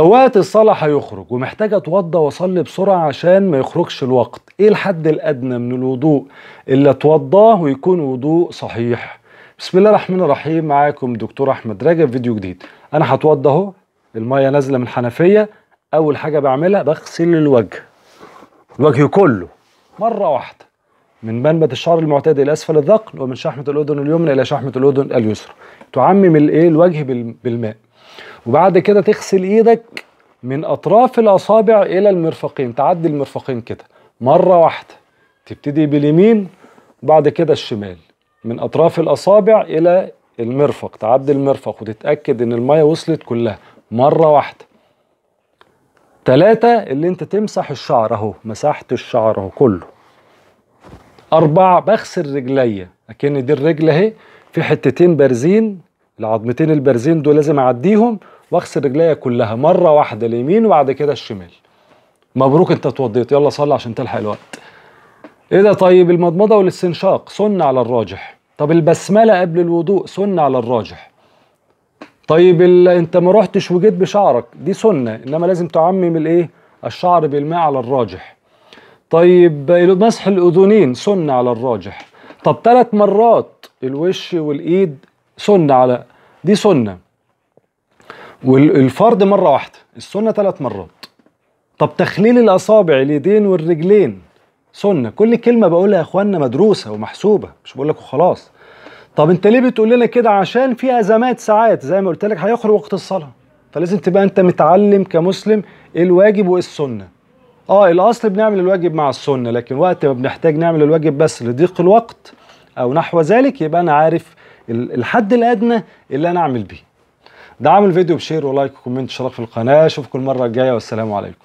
وقت الصلاة هيخرج ومحتاج اتوضى واصلي بسرعة عشان ما يخرجش الوقت، ايه الحد الأدنى من الوضوء اللي اتوضاه ويكون وضوء صحيح؟ بسم الله الرحمن الرحيم معاكم دكتور أحمد رجب فيديو جديد، أنا هتوضى أهو المية نازلة من الحنفية، أول حاجة بعملها بغسل الوجه. الوجه كله مرة واحدة من منبت الشعر المعتاد إلى أسفل الذقن ومن شحمة الأذن اليمنى إلى شحمة الأذن اليسرى. تعمم الإيه الوجه بالماء. وبعد كده تغسل ايدك من اطراف الاصابع الى المرفقين تعدي المرفقين كده مره واحده تبتدي باليمين وبعد كده الشمال من اطراف الاصابع الى المرفق تعدي المرفق وتتاكد ان الميه وصلت كلها مره واحده تلاتة اللي انت تمسح الشعر اهو مسحت الشعر اهو كله أربعة بغسل رجليا أكن دي الرجل أهي في حتتين بارزين العظمتين البارزين دول لازم أعديهم واغسل رجليا كلها مره واحده اليمين وبعد كده الشمال مبروك انت اتوضيت يلا صلي عشان تلحق الوقت ايه ده طيب المضمضه والاستنشاق سنه على الراجح طب البسمله قبل الوضوء سنه على الراجح طيب انت ما رحتش وجيت بشعرك دي سنه انما لازم تعمم الايه الشعر بالماء على الراجح طيب مسح الاذنين سنه على الراجح طب ثلاث مرات الوش والايد سنه على دي سنه والفرض مره واحده السنه ثلاث مرات طب تخليل الاصابع اليدين والرجلين سنه كل كلمه بقولها يا اخوانا مدروسه ومحسوبه مش بقول لك وخلاص طب انت ليه بتقول لنا كده عشان في ازمات ساعات زي ما قلت لك هيخرج وقت الصلاه فلازم تبقى انت متعلم كمسلم ايه الواجب وايه السنه اه الاصل بنعمل الواجب مع السنه لكن وقت ما بنحتاج نعمل الواجب بس لضيق الوقت او نحو ذلك يبقى انا عارف الحد الادنى اللي انا اعمل بيه دعم الفيديو بشير ولايك وكومنت واشتراك في القناه اشوفكم المره الجايه والسلام عليكم